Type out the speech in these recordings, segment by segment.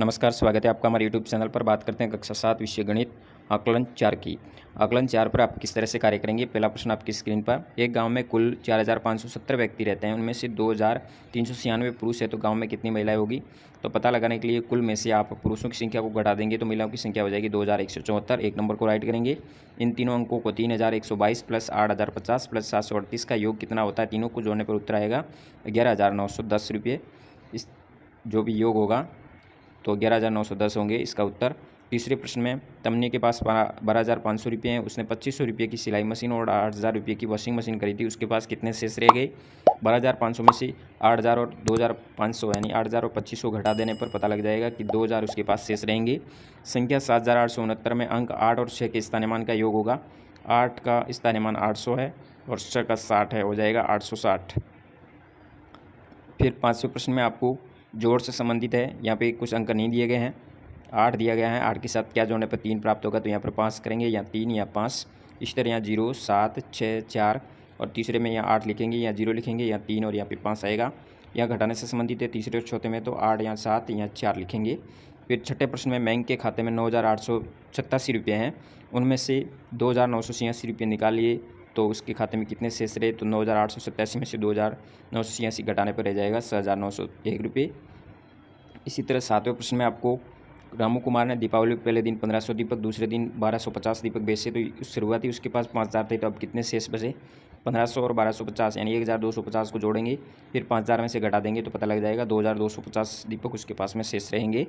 नमस्कार स्वागत है आपका हमारे यूट्यूब चैनल पर बात करते हैं कक्षा सात विषय गणित आकलन चार की आकलन चार पर आप किस तरह से कार्य करेंगे पहला प्रश्न आपकी स्क्रीन पर एक गांव में कुल चार हज़ार पाँच सौ सत्तर व्यक्ति रहते हैं उनमें से दो हज़ार तीन सौ छियानवे पुरुष है तो गांव में कितनी महिलाएं होगी तो पता लगाने के लिए कुल में से आप पुरुषों की संख्या को घटा देंगे तो महिलाओं की संख्या हो जाएगी दो हज़ार एक सौ चौहत्तर एक नंबर को राइट करेंगे इन तीनों अंकों को तीन हज़ार एक सौ बाईस प्लस आठ हज़ार पचास प्लस सात सौ अड़तीस का योग कितना होता है तीनों को जोड़ने पर उत्तर आएगा ग्यारह हज़ार नौ सौ दस रुपये इस जो भी योग होगा तो ग्यारह हज़ार नौ सौ दस होंगे इसका उत्तर तीसरे प्रश्न में तमनी के पास बारह हज़ार पाँच सौ रुपये हैं उसने पच्चीस सौ रुपये की सिलाई मशीन और आठ हज़ार रुपये की वॉशिंग मशीन खरीदी उसके पास कितने शेष रह गए बारह हज़ार पाँच सौ में से आठ हज़ार और दो हज़ार पाँच सौ यानी आठ हज़ार और पच्चीस सौ घटा देने पर पता लग जाएगा कि दो हज़ार उसके पास शेष रहेंगे संख्या सात हज़ार आठ सौ उनहत्तर में अंक आठ और छः के स्थानमान का योग होगा आठ का स्थानमान आठ सौ है और छः का साठ है हो जाएगा आठ सौ साठ फिर पाँचवें प्रश्न में आपको जोड़ से संबंधित है यहाँ पे कुछ अंक नहीं दिए गए हैं आठ दिया गया है आठ के साथ क्या जोड़ने पर तीन प्राप्त होगा तो यहाँ पर पाँच करेंगे या तीन या पाँच इस तरह यहाँ जीरो सात छः चार और तीसरे में यहाँ आठ लिखेंगे या जीरो लिखेंगे या तीन और यहाँ पे पाँच आएगा यहाँ घटाने से संबंधित है तीसरे और चौथे में तो आठ या सात या चार लिखेंगे फिर छठे प्रश्न में बैंक के खाते में नौ हज़ार आठ सौ सत्तासी रुपये हैं उनमें से दो हज़ार नौ सौ छियासी रुपये निकालिए तो उसके खाते में कितने शेष रहे तो नौ हज़ार आठ सौ सत्तासी में से दो हज़ार नौ सौ छियासी घटाने पर रह जाएगा छः हज़ार नौ सौ एक रुपये इसी तरह सातवें प्रश्न में आपको रामू कुमार ने दीपावली पहले दिन पंद्रह सौ दीपक दूसरे दिन बारह सौ पचास दीपक बेचे तो शुरुआती उसके पास पाँच हज़ार थे तो अब कितने शेष बचे पंद्रह सौ और बारह सौ पचास यानी एक हज़ार दो सौ पचास को जोड़ेंगे फिर पाँच हज़ार में से घटा देंगे तो पता लग जाएगा दो हज़ार दो सौ पचास दीपक उसके पास में शेष रहेंगे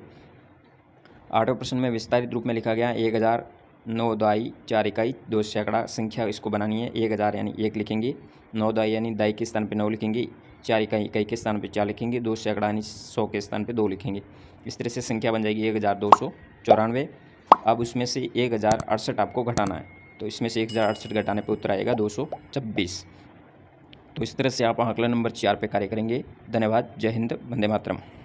आठवें प्रश्न में विस्तारित रूप में लिखा गया एक हज़ार नौ दाई चार इकाई दो सैकड़ा संख्या इसको बनानी है एक हज़ार यानी एक लिखेंगे नौ दाई यानी दाई के स्थान पर नौ लिखेंगे चार इकाई इकाई के स्थान पर चार लिखेंगे दो सैकड़ा यानी सौ के स्थान पर दो लिखेंगे इस तरह से संख्या बन जाएगी एक हज़ार दो सौ चौरानवे अब उसमें से एक हज़ार अड़सठ आपको घटाना है तो इसमें से एक हज़ार अड़सठ घटाने पर उत्तर आएगा दो सौ छब्बीस तो इस तरह से आप आंकड़ा नंबर चार पर कार्य करेंगे धन्यवाद जय हिंद वंदे मातरम